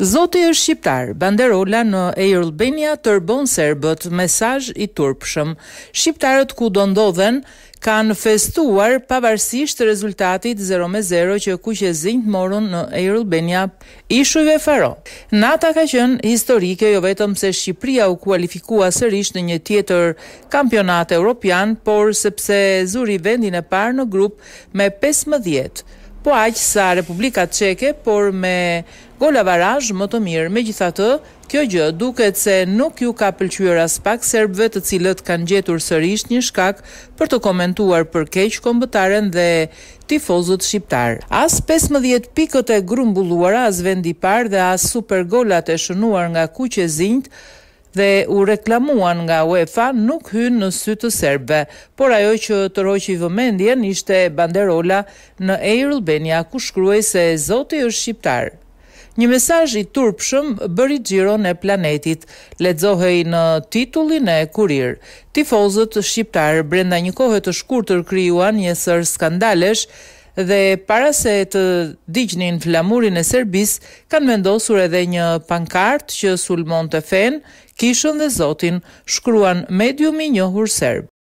Zoti është shqiptar. Banderola në Air Albania tërbon serbët mesazh i turpshëm. Shqiptarët ku do ndodhen kanë festuar pavarësisht rezultatit 0-0 që kuqe zinjt morën në Air Albania i faro. Nata ka qënë historike jo vetëm se Shqipria u kualifikua sërish në një tjetër kampionat e Europian, por sepse zuri vendin e parë në grup me 15 po aqë sa Republika Çeke, por me gola avarazh më të mirë. Megjithatë, kjo gjë duket se nuk ju ka pëlqyer as pak serbëve, të cilët kanë gjetur sërish një shkak për të komentuar për keq kombëtaren dhe tifozët shqiptar. As 15 pikët e grumbulluara as vendi i parë dhe as supergolat e shënuar nga zinjt, dhe u reklamuan nga UEFA nuk hynë në sy të serbe, por ajo që të roqë i vëmendjen ishte banderola në Air Albania ku shkruaj se Zoti është shqiptar. Një mesaj i turpshëm bëri gjiro në planetit, ledzohej në titullin e kurir. Tifozët shqiptar brenda një kohë të shkurtër kryuan një sër skandalesh, dhe para se të digjnin flamurin e Serbis, kanë vendosur edhe një pankart që sulmon të fen, kishën dhe zotin, shkruan medium i njohur Serb.